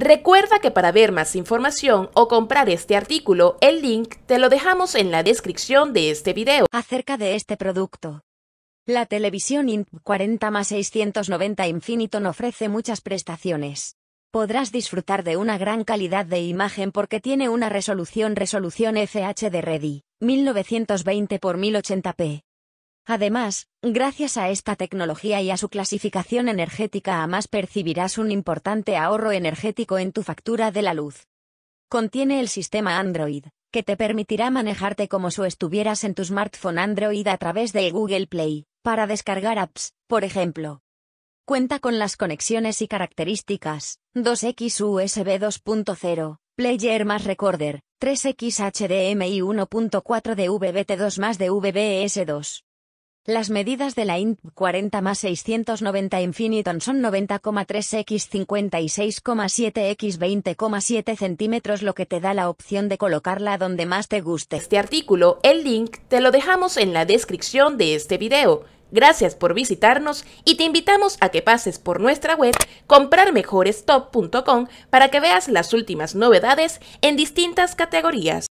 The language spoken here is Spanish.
Recuerda que para ver más información o comprar este artículo, el link te lo dejamos en la descripción de este video. Acerca de este producto. La televisión Int 40 690 Infiniton ofrece muchas prestaciones. Podrás disfrutar de una gran calidad de imagen porque tiene una resolución resolución FH de Ready, 1920 x 1080p. Además, gracias a esta tecnología y a su clasificación energética a más percibirás un importante ahorro energético en tu factura de la luz. Contiene el sistema Android, que te permitirá manejarte como si estuvieras en tu smartphone Android a través de Google Play, para descargar apps, por ejemplo. Cuenta con las conexiones y características 2X USB 2.0, Player más Recorder, 3X HDMI 1.4 de t 2 más de VBS2. Las medidas de la INT 40 más 690 Infiniton son 90,3 x 56,7 x 20,7 centímetros, lo que te da la opción de colocarla donde más te guste. Este artículo, el link, te lo dejamos en la descripción de este video. Gracias por visitarnos y te invitamos a que pases por nuestra web comprarmejorestop.com para que veas las últimas novedades en distintas categorías.